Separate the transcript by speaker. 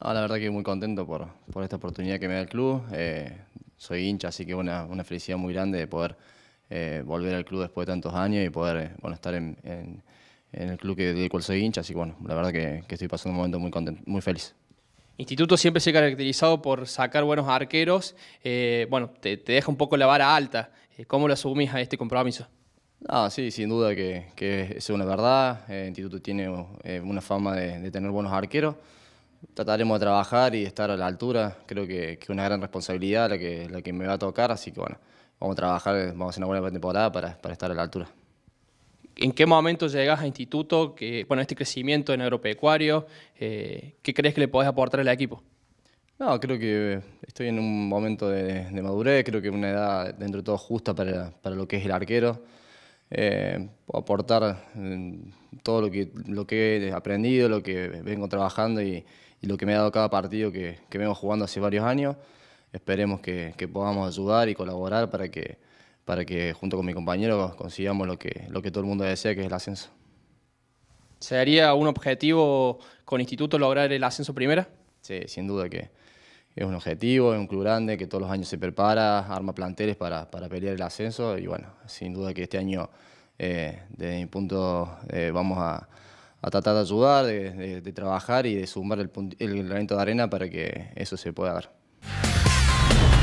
Speaker 1: la verdad que muy contento por, por, esta oportunidad que me da el club. Eh, soy hincha, así que una, una felicidad muy grande de poder eh, volver al club después de tantos años y poder eh, bueno, estar en, en, el club que, del cual soy hincha. Así que bueno, la verdad que, estoy pasando un momento muy contento, muy feliz.
Speaker 2: Instituto siempre se ha caracterizado por sacar buenos arqueros. bueno, te, te, deja
Speaker 1: un poco la vara alta. ¿Cómo lo asumís a este compromiso? Ah, sí, sin duda que, que es una verdad. El Instituto tiene una fama de tener buenos arqueros trataremos de trabajar y estar a la altura. Creo que es una gran responsabilidad la que, la que me va a tocar, así que bueno, vamos a trabajar, vamos a hacer una buena temporada para, para estar a la altura. ¿En qué
Speaker 2: momento llegas a instituto? Que, bueno, este crecimiento en agropecuario, eh, ¿qué crees que le podés aportar al equipo?
Speaker 1: No, creo que estoy en un momento de, madurez, creo que una edad dentro de todo justa para, para lo que es el arquero. Eh, aportar mm, todo lo que, lo que he aprendido, lo que vengo trabajando y, lo que me ha dado cada partido que, que vengo jugando hace varios años. Esperemos que, podamos ayudar y colaborar para que, para que junto con mi compañero consigamos lo que, lo que todo el mundo desea, que es el ascenso.
Speaker 2: ¿Sería un objetivo con Instituto lograr el ascenso primera?
Speaker 1: Sí, sin duda que, es un objetivo, es un club grande que todos los años se prepara, arma planteles para, pelear el ascenso y bueno, sin duda que este año eh, desde mi punto eh, vamos a, a, tratar de ayudar, de, trabajar y de sumar el, el de arena para que eso se pueda dar.